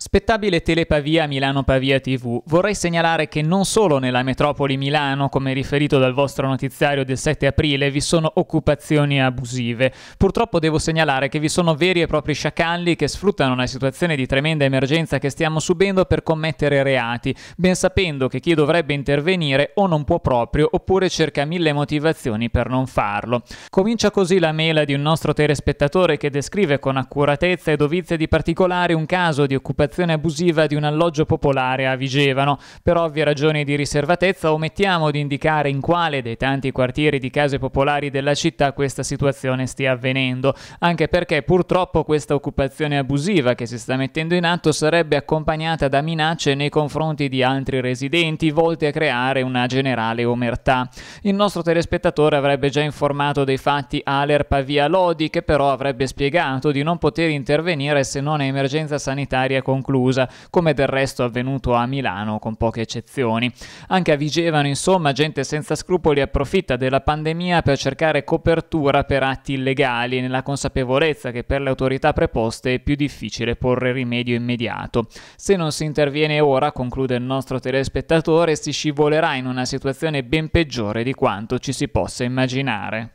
Spettabile Telepavia Milano Pavia TV, vorrei segnalare che non solo nella metropoli Milano, come riferito dal vostro notiziario del 7 aprile, vi sono occupazioni abusive. Purtroppo devo segnalare che vi sono veri e propri sciacalli che sfruttano una situazione di tremenda emergenza che stiamo subendo per commettere reati, ben sapendo che chi dovrebbe intervenire o non può proprio oppure cerca mille motivazioni per non farlo. Comincia così la mela di un nostro telespettatore che descrive con accuratezza e dovizia di particolari un caso di occupazione riservazione abusiva di un alloggio popolare a Vigevano. Per ovvie ragioni di riservatezza omettiamo di indicare in quale dei tanti quartieri di case popolari della città questa situazione stia avvenendo, anche perché purtroppo questa occupazione abusiva che si sta mettendo in atto sarebbe accompagnata da minacce nei confronti di altri residenti volte a creare una generale omertà. Il nostro telespettatore avrebbe già informato dei fatti Aler Pavia Lodi che però avrebbe spiegato di non poter intervenire se non è emergenza sanitaria con conclusa, come del resto avvenuto a Milano con poche eccezioni. Anche a Vigevano, insomma, gente senza scrupoli approfitta della pandemia per cercare copertura per atti illegali, nella consapevolezza che per le autorità preposte è più difficile porre rimedio immediato. Se non si interviene ora, conclude il nostro telespettatore, si scivolerà in una situazione ben peggiore di quanto ci si possa immaginare.